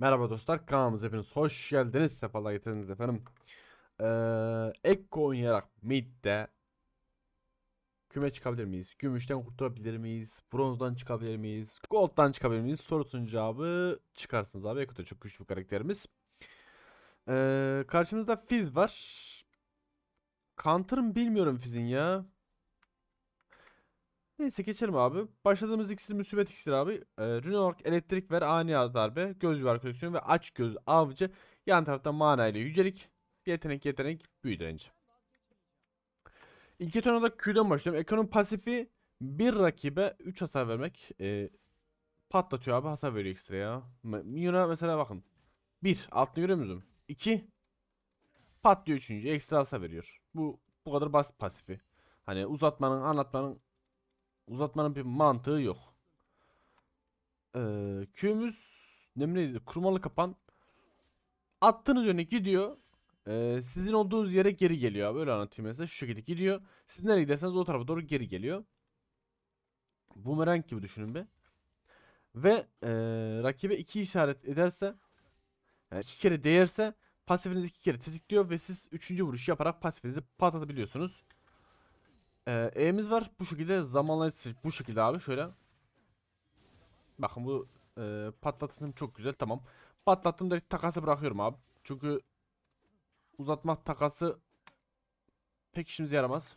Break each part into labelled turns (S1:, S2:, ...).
S1: Merhaba dostlar kanalımıza hepiniz hoş geldiniz. Sefalar getirdiniz efendim. Ee, Ekko oynayarak midde küme çıkabilir miyiz? Gümüşten kurtulabilir miyiz? Bronzdan çıkabilir miyiz? Gold'dan çıkabilir miyiz? Sorusunun cevabı çıkarsınız abi. Ekko çok güçlü bir karakterimiz. Ee, karşımızda Fizz var. Counter'ım bilmiyorum Fizz'in ya. Neyse geçelim abi. Başladığımız iksir müsibet iksir abi. E, rune olarak elektrik ver ani darbe. Göz yuvar koleksiyonu ve aç göz avcı. Yan tarafta mana ile yücelik. Yetenek yetenek büyü direnci. İlk yetenek olarak Q'dan başlıyorum. Ekonomi pasifi bir rakibe 3 hasar vermek. E, patlatıyor abi hasar veriyor iksire ya. Miura mesela bakın. 1. Altını görüyor musun? 2. Patlıyor 3. Ekstra hasar veriyor. Bu bu kadar basit pasifi. Hani uzatmanın anlatmanın Uzatmanın bir mantığı yok. Ee, Q'müz nemliydi. Kurmalı kapan. Attığınız yöne gidiyor. Ee, sizin olduğunuz yere geri geliyor. Böyle anlatayım mesela. Şu şekilde gidiyor. Siz nereye giderseniz o tarafa doğru geri geliyor. Bumerang gibi düşünün be. Ve e, rakibe iki işaret ederse yani iki kere değerse pasifinizi iki kere tetikliyor ve siz üçüncü vuruş yaparak pasifinizi patlatabiliyorsunuz. Ee, E'miz var. Bu şekilde zamanlayıcı bu şekilde abi şöyle. Bakın bu e, patlatışım çok güzel. Tamam. Patlattım direkt takası bırakıyorum abi. Çünkü uzatmak takası pek işimize yaramaz.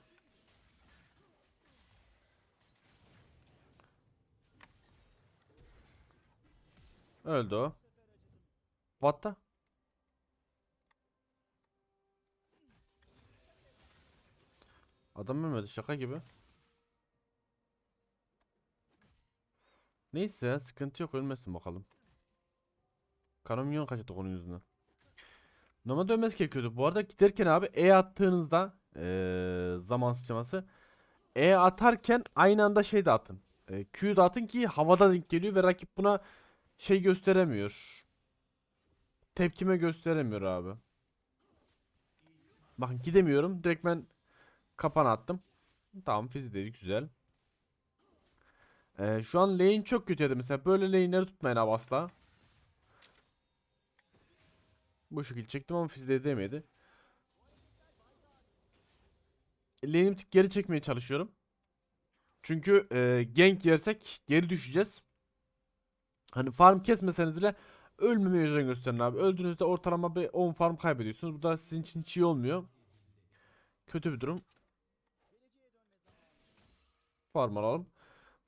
S1: Öldü o. What the? Adam ölmedi şaka gibi. Neyse sıkıntı yok ölmesin bakalım. Karamyon kaçırdık onun yüzünden. Normal dönmesi gerekiyordu. Bu arada giderken abi E attığınızda ee, zaman sıçraması E atarken aynı anda şey de atın. E, Q de atın ki havada denk geliyor ve rakip buna şey gösteremiyor. Tepkime gösteremiyor abi. Bakın gidemiyorum. Direkt ben Kapan attım. Tamam fizi dedi güzel. Ee, şu an lane çok kötü dedim mesela. Böyle lane'leri tutmayın abasla. Bu şekilde çektim ama fizi de demedi. Lane'imi tık geri çekmeye çalışıyorum. Çünkü e, gank yersek geri düşeceğiz. Hani farm kesmeseniz bile ölmemeye özen gösterin abi. Öldüğünüzde ortalama bir 10 farm kaybediyorsunuz. Bu da sizin için hiç iyi olmuyor. Kötü bir durum. Farm alalım.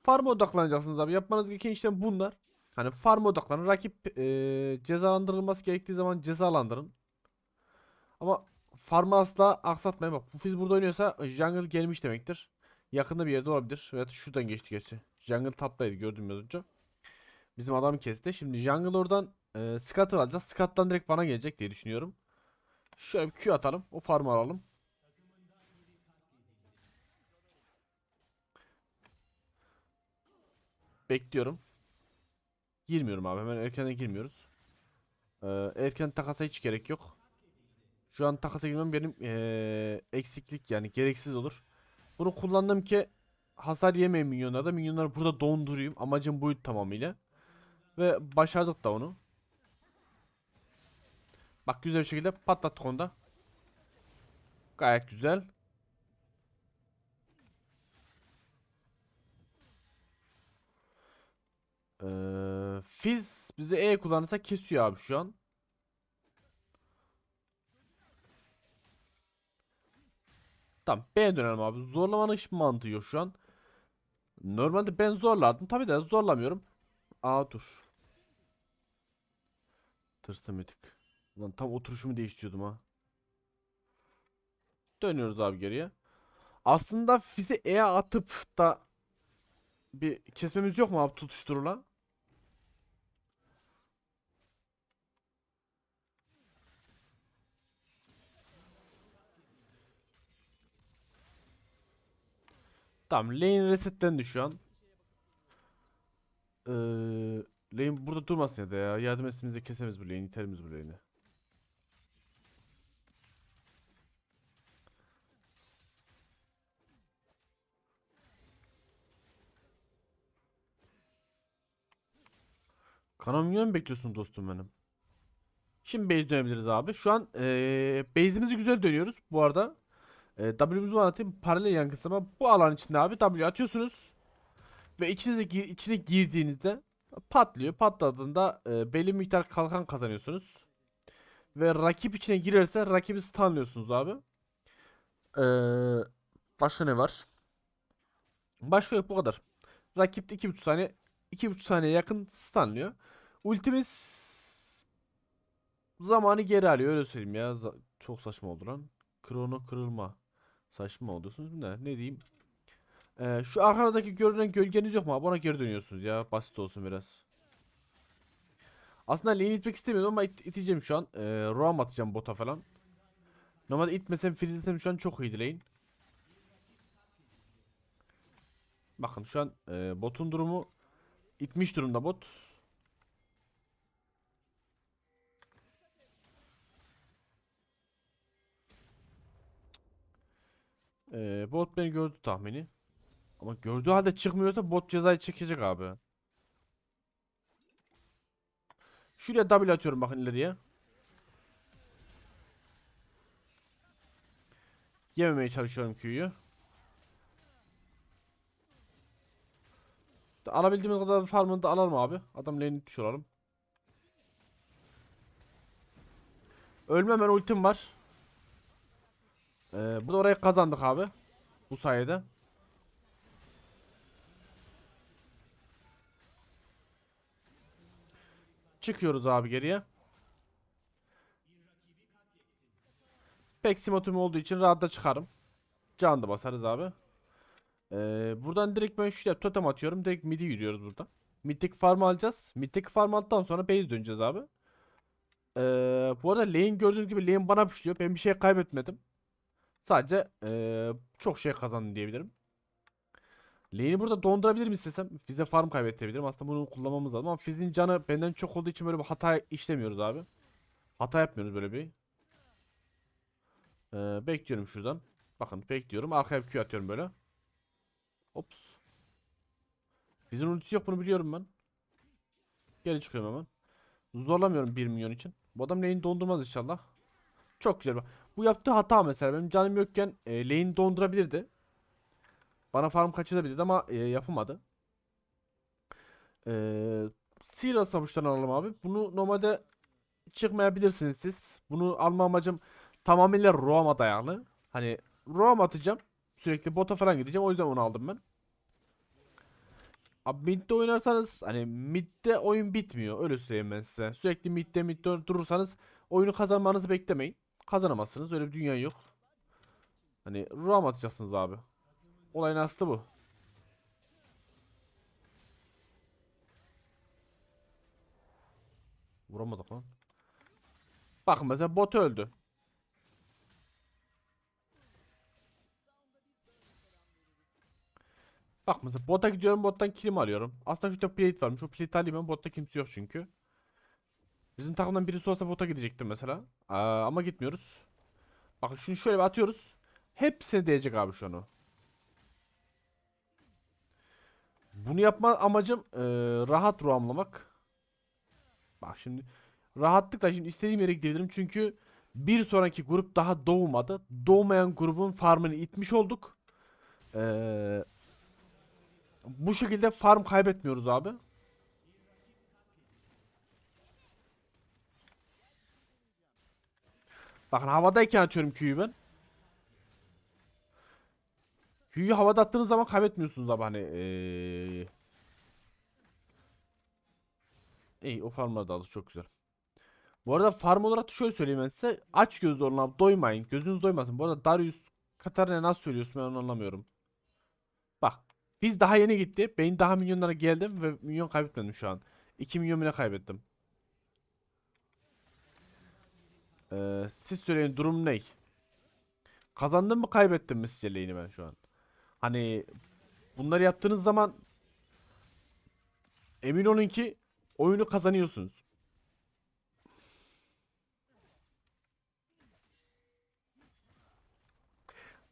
S1: Farm'a odaklanacaksınız abi. Yapmanız gereken işlem bunlar. Hani farm odaklanın. Rakip e, cezalandırılması gerektiği zaman cezalandırın. Ama farmı asla aksatmayın. Bak bu fiz burada oynuyorsa e, jungle gelmiş demektir. Yakında bir yerde olabilir. Evet şuradan geçti geçti. Jungle taptaydı gördüm az önce. Bizim adam kesti. Şimdi jungle oradan e, scatter alacağız. Scat'tan direkt bana gelecek diye düşünüyorum. Şöyle bir Q atalım. O farmı alalım. Bekliyorum. Girmiyorum abi. Hemen erkenden girmiyoruz. Ee, erken takasa hiç gerek yok. Şu an takasa girmem benim ee, eksiklik yani gereksiz olur. Bunu kullandım ki hasar yemeyeyim minyonlarda. Minyonları burada dondurayım. Amacım buydu tamamıyla. Ve başardık da onu. Bak güzel bir şekilde patlattık onu da. Gayet güzel. Ee, Fizz bize E kullanırsa kesiyor abi şu an. Tamam B dönelim abi. Zorlamanın hiç mantığı yok şu an. Normalde ben zorlardım. Tabi de zorlamıyorum. Aa dur. Tırsametik. Lan tam oturuşumu değiştiriyordum ha. Dönüyoruz abi geriye. Aslında Fizz'e E atıp da bir kesmemiz yok mu abi tutuşturula? Tamam lane resetlendi şu an. Ee, lane burada durmasın ya da ya. Yardım etsiniz kesemiz bu lane'i. iterimiz bu lane'i. Kanamyon mu bekliyorsun dostum benim? Şimdi base dönebiliriz abi. Şu an ee, base'imizi güzel dönüyoruz bu arada. E, ee, W'muzu anlatayım. Paralel yankıslama bu alan içinde abi W atıyorsunuz. Ve içine gir içine girdiğinizde patlıyor. Patladığında e, belli miktar kalkan kazanıyorsunuz. Ve rakip içine girerse rakibi stunlıyorsunuz abi. Ee, başka ne var? Başka yok bu kadar. Rakip de 2.5 saniye 2.5 saniye yakın stunlıyor. Ultimiz zamanı geri alıyor öyle söyleyeyim ya. Çok saçma oldu lan. Krono kırılma. Saçma oluyorsunuz bu ne Ne diyeyim. Ee, şu arkanızdaki görünen gölgeniz yok mu abi? Ona geri dönüyorsunuz ya. Basit olsun biraz. Aslında lane itmek istemiyorum ama it iteceğim şu an. Ee, roam atacağım bota falan. Normalde itmesem freeze'lesem şu an çok iyi lane. Bakın şu an e, botun durumu itmiş durumda bot. Ee, bot beni gördü tahmini. Ama gördüğü halde çıkmıyorsa bot cezayı çekecek abi. Şuraya double atıyorum bakın ileriye. Yememeye çalışıyorum Q'yu. Alabildiğimiz kadar farmını da alalım abi. Adam lane'i düşürelim. Ölmem ben ultim var. Ee, da orayı kazandık abi. Bu sayede. Çıkıyoruz abi geriye. Pek simotum olduğu için rahat da çıkarım. Can da basarız abi. Ee, buradan direkt ben şuraya totem atıyorum. Direkt midi yürüyoruz burada. Mitik farm alacağız. Mitik farm aldıktan sonra base döneceğiz abi. Ee, bu arada lane gördüğünüz gibi lane bana püşlüyor. Ben bir şey kaybetmedim. Sadece ee, çok şey kazandım diyebilirim. Lane'i burada dondurabilirim istesem. Fize farm kaybettirebilirim. Aslında bunu kullanmamız lazım ama Fizz'in canı benden çok olduğu için böyle bir hata işlemiyoruz abi. Hata yapmıyoruz böyle bir. Ee, bekliyorum şuradan. Bakın bekliyorum. Arkaya bir Q atıyorum böyle. Ops. Fizz'in ultisi yok bunu biliyorum ben. Geri çıkıyorum hemen. Zorlamıyorum 1 milyon için. Bu adam lane'i dondurmaz inşallah. Çok güzel. Bu yaptığı hata mesela. Benim canım yokken e, lane dondurabilirdi. Bana farm kaçırabilirdi ama e, yapamadı. E, Sira sonuçtan alalım abi. Bunu normalde çıkmayabilirsiniz siz. Bunu alma amacım tamamıyla Roma dayanı. Hani Roma atacağım. Sürekli bota falan gideceğim. O yüzden onu aldım ben. Abi midde oynarsanız hani midde oyun bitmiyor. Öyle söyleyeyim ben size. Sürekli midde midde durursanız oyunu kazanmanızı beklemeyin. Kazanamazsınız. Öyle bir dünya yok. Hani ruh atacaksınız abi. Olayın aslı bu. Vuramadık lan. Bakın mesela bot öldü. Bak mesela bota gidiyorum bottan kilim alıyorum. Aslında şurada plate varmış. O plate alayım ben botta kimse yok çünkü. Bizim takımdan birisi olsa bota gidecekti mesela. Aa, ama gitmiyoruz. Bakın şunu şöyle bir atıyoruz. Hepsine değecek abi şunu. Bunu yapma amacım e, rahat roamlamak. Bak şimdi rahatlıkla şimdi istediğim yere gidebilirim. Çünkü bir sonraki grup daha doğmadı. Doğmayan grubun farmını itmiş olduk. Ee, bu şekilde farm kaybetmiyoruz abi. Bakın havadayken atıyorum Q'yu ben. Q'yu havada attığınız zaman kaybetmiyorsunuz ama hani ee... İyi o farmları da aldı çok güzel. Bu arada farm olarak da şöyle söyleyeyim ben size. Aç gözlü olun abi doymayın. Gözünüz doymasın. Bu arada Darius Katarina nasıl söylüyorsun ben onu anlamıyorum. Bak. Biz daha yeni gitti. Ben daha milyonlara geldim ve milyon kaybetmedim şu an. 2 milyon bile kaybettim. Ee, siz söyleyin durum ne? Kazandın mı kaybettin mi sizce ben şu an? Hani bunları yaptığınız zaman emin olun ki oyunu kazanıyorsunuz.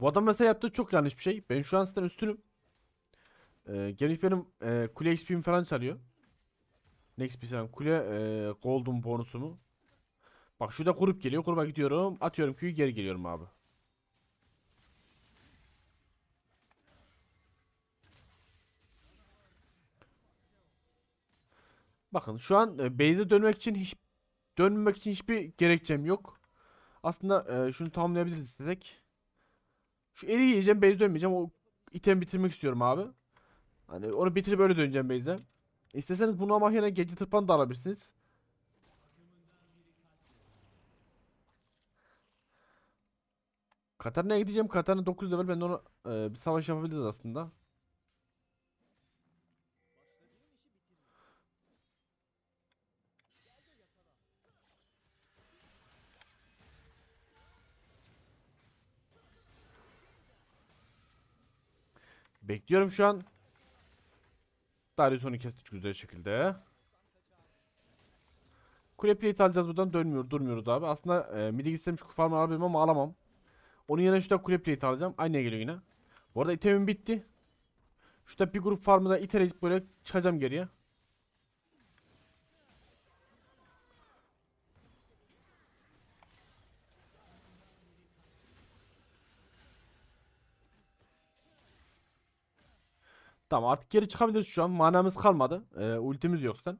S1: Bu adam mesela yaptığı çok yanlış bir şey. Ben şu an sizden üstünüm. Ee, gelip benim e, kule XP'mi falan çalıyor. Ne XP'si lan? Kule e, golden bonusumu. Bak şurada kurup geliyor. Kurba gidiyorum. Atıyorum Q'yu geri geliyorum abi. Bakın şu an e, base'e dönmek için hiç dönmemek için hiçbir gerekçem yok. Aslında e, şunu tamamlayabiliriz istedik. Şu eri yiyeceğim, base'e dönmeyeceğim. O item bitirmek istiyorum abi. Hani onu bitirip öyle döneceğim base'e. İsterseniz bunu ama yine gece tırpan da alabilirsiniz. Katarina gideceğim. Katarina 9 level. Ben de ona e, bir savaş yapabiliriz aslında. Bekliyorum şu an. Darius onu kesti güzel şekilde. Kule plate alacağız buradan. Dönmüyor, durmuyoruz abi. Aslında e, midi gitsemiş farm alabilirim ama alamam. Onun yerine şurada kule plate alacağım. Aynı geliyor yine. Bu arada itemim bitti. Şu da bir grup farmı da iterek böyle çıkacağım geriye. Tamam artık geri çıkabiliriz şu an. Manamız kalmadı. Ee, ultimiz yok sen.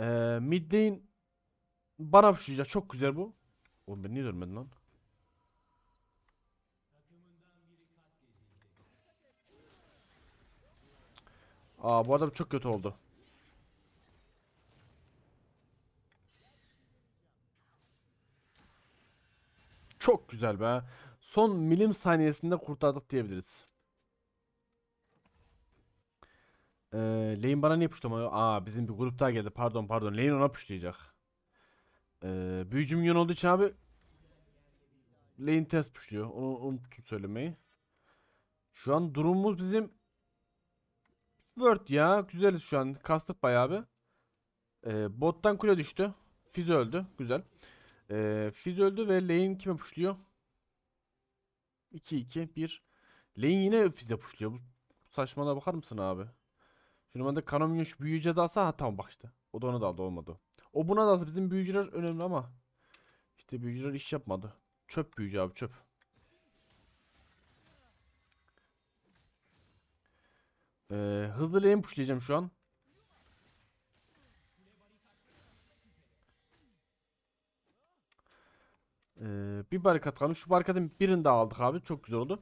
S1: Ee, Midlane bana fışlayacak. Çok güzel bu. Oğlum ben niye dönmedim lan? Aa bu adam çok kötü oldu. Çok güzel be. Son milim saniyesinde kurtardık diyebiliriz. Ee, Lane bana niye ama Aa bizim bir grup daha geldi. Pardon pardon. Lane ona puşlayacak. Ee, büyücü milyon olduğu için abi Lane test puşluyor. Onu unuttum söylemeyi. Şu an durumumuz bizim Word ya. Güzeliz şu an. Kastık bayağı bir. Ee, bottan kule düştü. Fiz öldü. Güzel. Ee, Fiz öldü ve lane kime puşluyor? 2-2-1. Lane yine Fiz'e puşluyor. Bu saçmalığa bakar mısın abi? Şunu bende Kanomiyon şu büyücü dalsa ha tamam bak işte. O da ona daldı olmadı. O buna dalsa bizim büyücüler önemli ama. işte büyücüler iş yapmadı. Çöp büyücü abi çöp. Ee, hızlı lane pushlayacağım şu an. Ee, bir barikat kalmış. Şu barikatın birini daha aldık abi. Çok güzel oldu.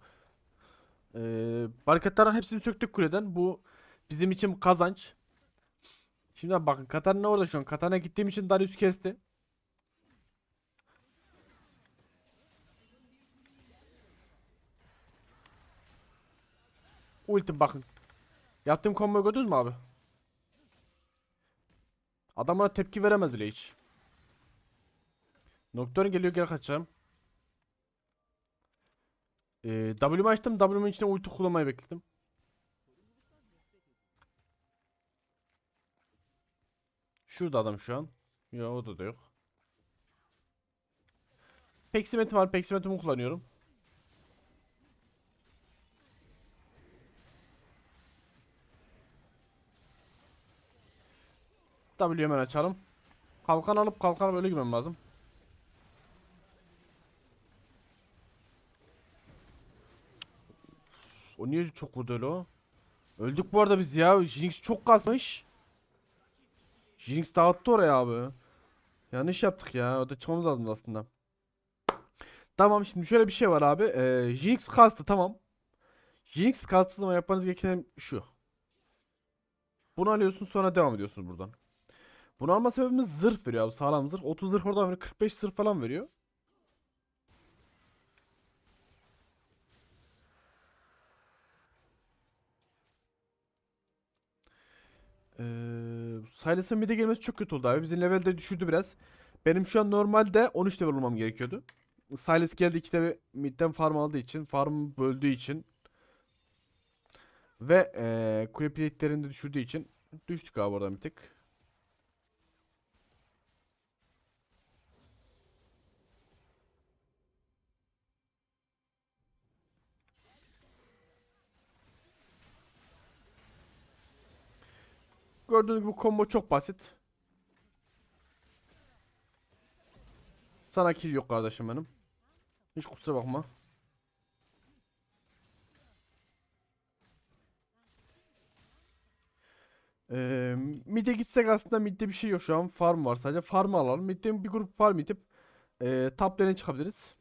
S1: Ee, barikatların hepsini söktük kuleden. Bu bizim için kazanç. Şimdi bakın Katarina orada şu an. Katarina gittiğim için Darius kesti. Ultim bakın Yaptığım combo'yu gördünüz mü abi? Adam bana tepki veremez bile hiç. Nocturne geliyor geri kaçacağım. Ee, W'mi açtım. W'min içine ulti kullanmayı bekledim. Şurada adam şu an. Ya o da, da yok. Peksimetim var. Peksimetimi kullanıyorum. W hemen açalım. Kalkan alıp kalkan böyle gitmem lazım. O niye çok vurdu öyle o? Öldük bu arada biz ya. Jinx çok kasmış. Jinx dağıttı oraya abi. Yanlış yaptık ya. O da çıkmamız lazım aslında. Tamam şimdi şöyle bir şey var abi. Ee, Jinx kastı tamam. Jinx kastı ama yapmanız gereken şu. Bunu alıyorsun sonra devam ediyorsun buradan. Bunu sebebimiz zırh veriyor abi. Sağlam zırh. 30 zırh oradan veriyor. 45 zırh falan veriyor. Ee, Silas'ın de gelmesi çok kötü oldu abi. Bizim level de düşürdü biraz. Benim şu an normalde 13 level olmam gerekiyordu. Silas geldi iki de midden farm aldığı için. Farm böldüğü için. Ve ee, kule de düşürdüğü için. Düştük abi oradan bir tık. Gördüğünüz gibi combo çok basit. Sana kill yok kardeşim benim. Hiç kusura bakma. Ee, mid'e gitsek aslında mid'de bir şey yok şu an. Farm var sadece. Farm alalım. Mid'de bir grup farm itip e, top lane'e çıkabiliriz.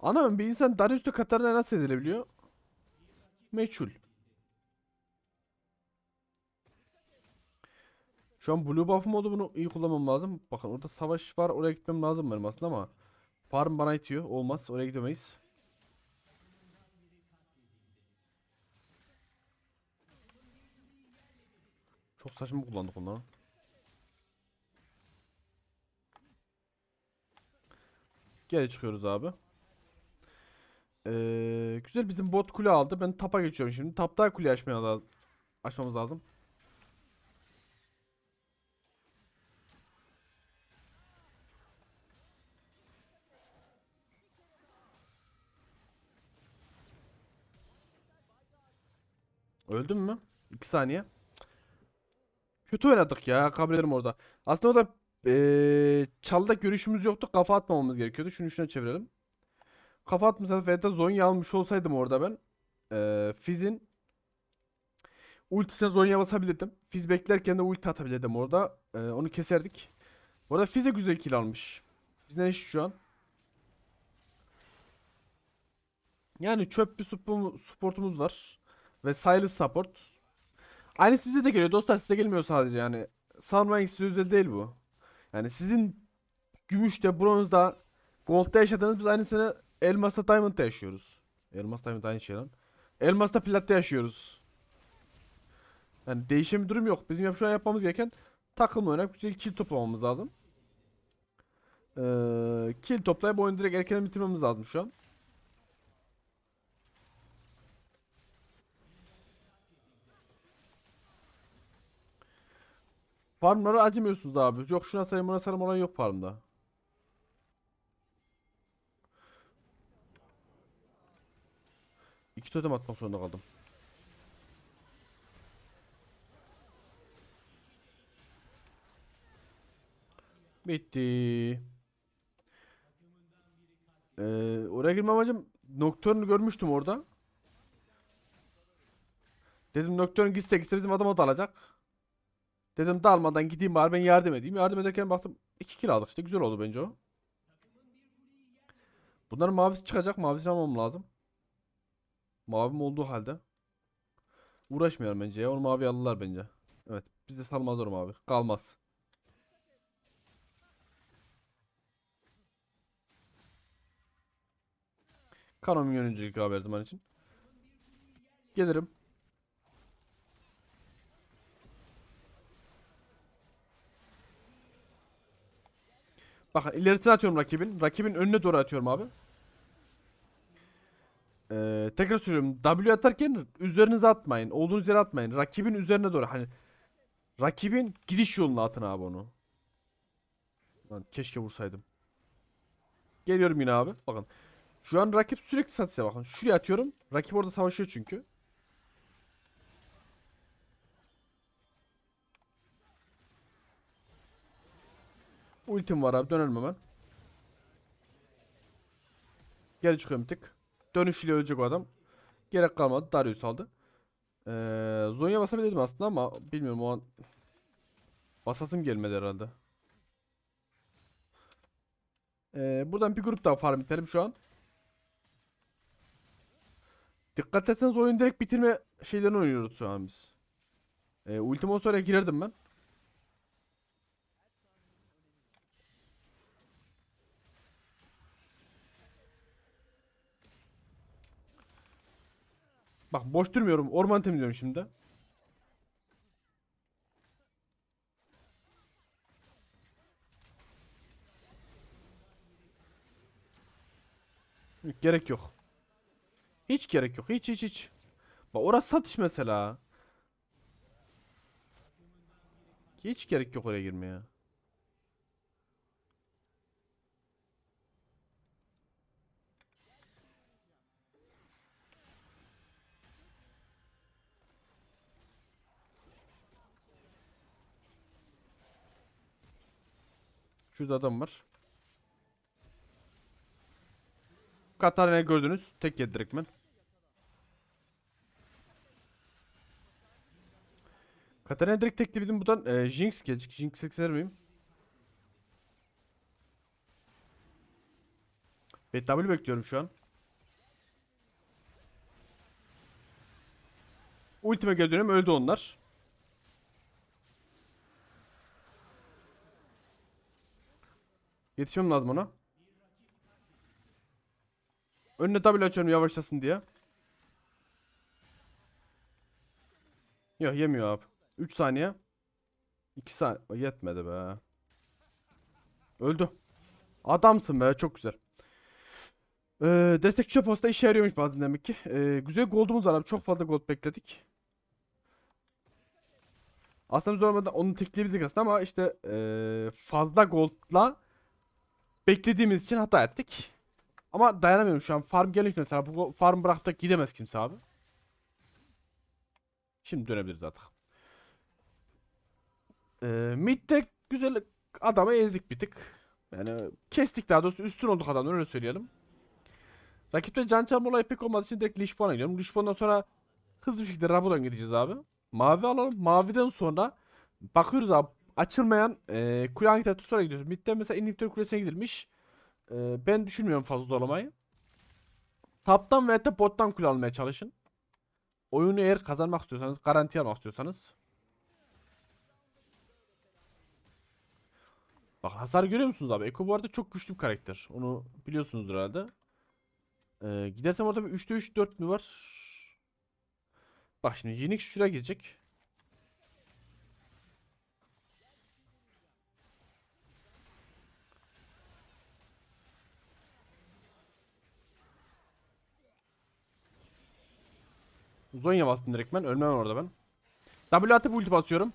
S1: Anam bir insan Darius'ta Katarina nasıl edilebiliyor? Meçhul. Şu an blue Buff modu bunu iyi kullanmam lazım. Bakın orada savaş var oraya gitmem lazım benim aslında ama. Farm bana itiyor olmaz oraya gidemeyiz. Çok saçma kullandık onları. Geri çıkıyoruz abi. Ee, güzel bizim bot kule aldı. Ben tapa geçiyorum şimdi. Tapta kule açmaya Açmamız lazım. Öldün mü? 2 saniye. Kötü oynadık ya. Kabul ederim orada. Aslında orada ee, çalda görüşümüz yoktu. Kafa atmamamız gerekiyordu. Şunu şuna çevirelim. Kafa atmışsam Feta Zonya almış olsaydım orada ben. Ee, Fizz'in ultisine Zonya basabilirdim. Fizz beklerken de ulti atabilirdim orada. Ee, onu keserdik. Bu arada Fizz güzel kill almış. Fizz ne şu an? Yani çöp bir supportumuz var ve Silent Support. Aynısı bize de geliyor. Dostlar size gelmiyor sadece yani. Sunwing size özel değil bu. Yani sizin gümüşte, bronzda, gold'da yaşadığınız biz aynısını elmasta, diamond'da yaşıyoruz. Elmas, diamond aynı şey lan. Elmas'ta platta yaşıyoruz. Yani değişen bir durum yok. Bizim yap şu an yapmamız gereken takımla oynayıp şey güzel kill toplamamız lazım. Ee, kill toplayıp oyunu direkt erken bitirmemiz lazım şu an. Farmlara acımıyorsunuz abi. Yok şuna sarayım buna sarayım olan yok farmda. İki totem atmak zorunda kaldım. Bitti. Ee, oraya girme amacım Nocturne'u görmüştüm orada. Dedim Nocturne gitse gitse bizim adama da alacak. Dedim dalmadan gideyim bari ben yardım edeyim. Yardım ederken baktım 2 kill aldık işte güzel oldu bence o. Bunların mavisi çıkacak. Mavisi almam lazım. Mavim olduğu halde. Uğraşmıyorum bence ya. Onu mavi alırlar bence. Evet. Biz de salmazlar mavi. Kalmaz. Kanon yönüncülük haber zaman hani için. Gelirim. Bakın ilerisine atıyorum rakibin. Rakibin önüne doğru atıyorum abi. Ee, tekrar söylüyorum. W atarken üzerinize atmayın. Olduğunuz yere atmayın. Rakibin üzerine doğru. Hani rakibin gidiş yoluna atın abi onu. Lan keşke vursaydım. Geliyorum yine abi. Bakın. Şu an rakip sürekli satışa bakın. Şuraya atıyorum. Rakip orada savaşıyor çünkü. Ultim var abi dönelim hemen. Geri çıkıyorum tık. Dönüşüyle ölecek o adam. Gerek kalmadı. Darius aldı. Ee, Zonya basabilirdim aslında ama bilmiyorum o an basasım gelmedi herhalde. Ee, buradan bir grup daha farm bitelim şu an. Dikkat etseniz oyun direkt bitirme şeylerini oynuyoruz şu an biz. Ee, Ultima sonra girerdim ben. Bak boş durmuyorum. Orman temizliyorum şimdi. Gerek yok. Hiç gerek yok. Hiç hiç hiç. Bak orası satış mesela. Hiç gerek yok oraya girmeye. Şurada adam var. Katarina'yı gördünüz. Tek yedi direkt ben. Katarina direkt tekli bizim buradan e, Jinx gelecek. Jinx keser miyim? BW bekliyorum şu an. Ultime geri Öldü onlar. Yetişmem lazım ona. Önüne W açıyorum yavaşlasın diye. Yok yemiyor abi. 3 saniye. 2 saniye. Yetmedi be. Öldü. Adamsın be çok güzel. Ee, destekçi posta işe yarıyormuş bazen demek ki. Ee, güzel goldumuz var abi. Çok fazla gold bekledik. Aslında biz normalde onu tekleyebilirdik aslında ama işte ee, fazla goldla Beklediğimiz için hata ettik. Ama dayanamıyorum şu an. Farm gelmiş mesela. Bu farm bıraktık gidemez kimse abi. Şimdi dönebiliriz artık. Ee, mid'de güzel adamı ezdik bir tık. Yani kestik daha doğrusu üstün olduk adamdan öyle söyleyelim. Rakipte can çalma olayı pek olmadığı için direkt Lishbon'a gidiyorum. Lishbon'dan sonra hızlı bir şekilde Rabadon gideceğiz abi. Mavi alalım. Maviden sonra bakıyoruz abi açılmayan e, kule hangi tarafta sonra gidiyorsun. Mid'den mesela inhibitör kulesine gidilmiş. E, ben düşünmüyorum fazla zorlamayı. Taptan veya da bottan kule almaya çalışın. Oyunu eğer kazanmak istiyorsanız, garanti almak istiyorsanız. Bak hasar görüyor musunuz abi? Eko bu arada çok güçlü bir karakter. Onu biliyorsunuzdur herhalde. Ee, gidersem orada bir 3'te 3 4 mü var? Bak şimdi Jinx şuraya gidecek. Zonya bastım direkt ben. Ölmem orada ben. W atıp ulti basıyorum.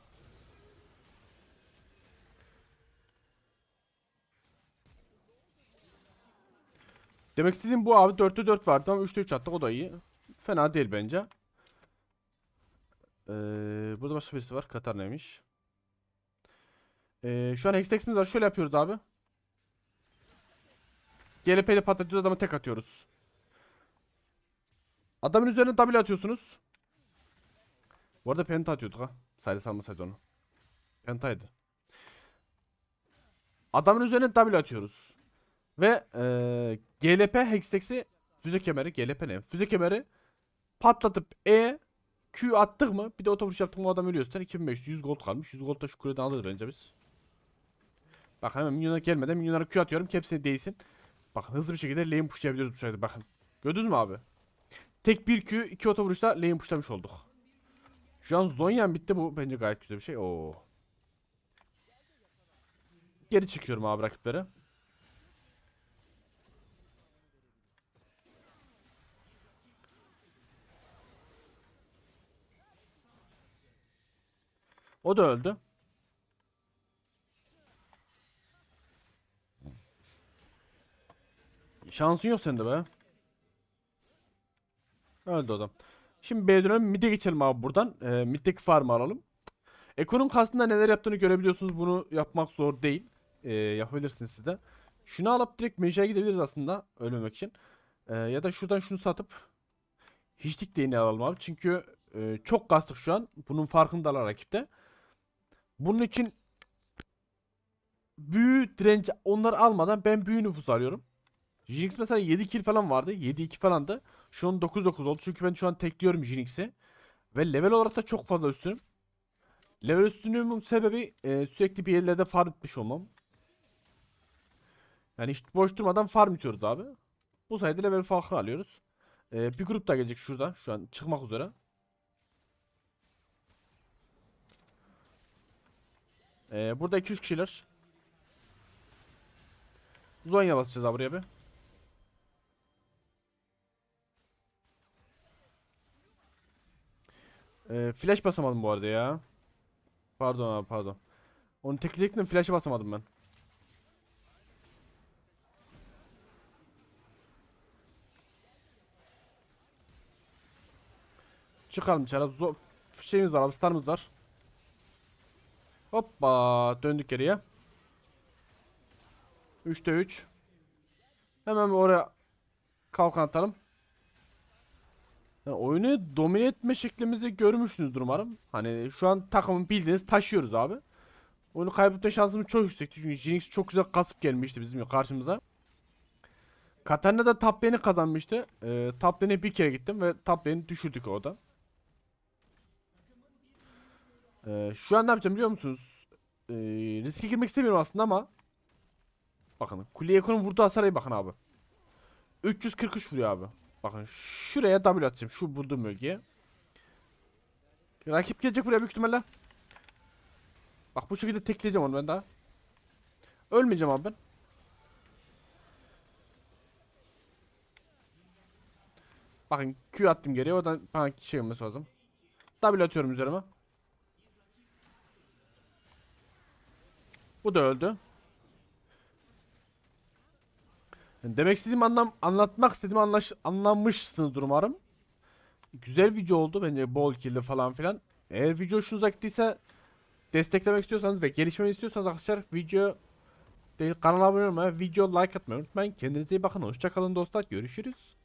S1: Demek istediğim bu abi 4'te 4 var. Tamam 3'te 3 attık o da iyi. Fena değil bence. Ee, burada başka birisi var. Katar neymiş? Ee, şu an Hextex'imiz var. Şöyle yapıyoruz abi. GLP ile patlatıyoruz adamı tek atıyoruz. Adamın üzerine W atıyorsunuz. Bu arada penta atıyorduk ha. Sayılı salmasaydı onu. Pentaydı. Adamın üzerine W atıyoruz. Ve ee, GLP Hextex'i füze kemeri GLP ne? Füze kemeri patlatıp E Q attık mı? Bir de otovuruş yaptık mı adam ölüyor. Sen 2500 100 gold kalmış. 100 gold da şu kuleden alırız önce biz. Bak hemen minyonlar gelmeden minyonlara Q atıyorum ki hepsine değsin. Bakın hızlı bir şekilde lane pushlayabiliyoruz bu sayede bakın. Gördünüz mü abi? Tek bir Q, iki oto vuruşla lane pushlamış olduk. Şu an Zonyan bitti bu. Bence gayet güzel bir şey. Oo. Geri çekiyorum abi rakipleri. O da öldü. Şansın yok sende be. Öldü adam. Şimdi B'ye dönelim. Mid'e geçelim abi buradan. E, Mid'deki farmı alalım. Eko'nun kastında neler yaptığını görebiliyorsunuz. Bunu yapmak zor değil. E, yapabilirsiniz siz de. Şunu alıp direkt Mage'e gidebiliriz aslında. Ölmemek için. E, ya da şuradan şunu satıp hiçlik değini alalım abi. Çünkü e, çok kastık şu an. Bunun farkındalar rakipte. Bunun için büyü direnci onları almadan ben büyü nüfus alıyorum. Jinx mesela 7 kill falan vardı. 7-2 falandı. Şu an 9-9 oldu. Çünkü ben şu an tekliyorum Jinx'i. Ve level olarak da çok fazla üstünüm. Level üstünlüğümün sebebi e, sürekli bir yerlerde farm etmiş olmam. Yani hiç boş durmadan farm itiyoruz abi. Bu sayede level farkı alıyoruz. E, bir grup da gelecek şuradan. Şu an çıkmak üzere. E, burada 2-3 kişiler. Zonya basacağız abi buraya bir. Ee, flash basamadım bu arada ya. Pardon abi pardon. Onu tekleyecektim flash'ı basamadım ben. Çıkalım içeri. Zo şeyimiz var, starımız var. Hoppa, döndük geriye. 3'te 3. Hemen oraya kalkan atalım. Yani oyunu domine etme şeklimizi görmüşsünüzdür umarım. Hani şu an takımın bildiğiniz taşıyoruz abi. Oyunu kaybetme şansımız çok yüksekti çünkü Jinx çok güzel kasıp gelmişti bizim karşımıza. Katarina da top kazanmıştı. E, top bir kere gittim ve top düşürdük orada. E, şu an ne yapacağım biliyor musunuz? E, riske girmek istemiyorum aslında ama Bakın kuleye konum vurduğu hasara bakın abi. 343 vuruyor abi. Bakın şuraya W atayım Şu bulduğum bölgeye. Rakip gelecek buraya büyük ihtimalle. Bak bu şekilde tekleyeceğim onu ben daha. Ölmeyeceğim abi ben. Bakın Q attım geriye. Oradan bana şey olması lazım. W atıyorum üzerime. Bu da öldü. demek istediğim anlam anlatmak istediğim anlaş, anlamışsınız umarım. Güzel video oldu bence bol kirli falan filan. Eğer video hoşunuza gittiyse desteklemek istiyorsanız ve gelişmemi istiyorsanız arkadaşlar video kanala abone olmayı, video like atmayı unutmayın. Kendinize iyi bakın. Hoşçakalın dostlar. Görüşürüz.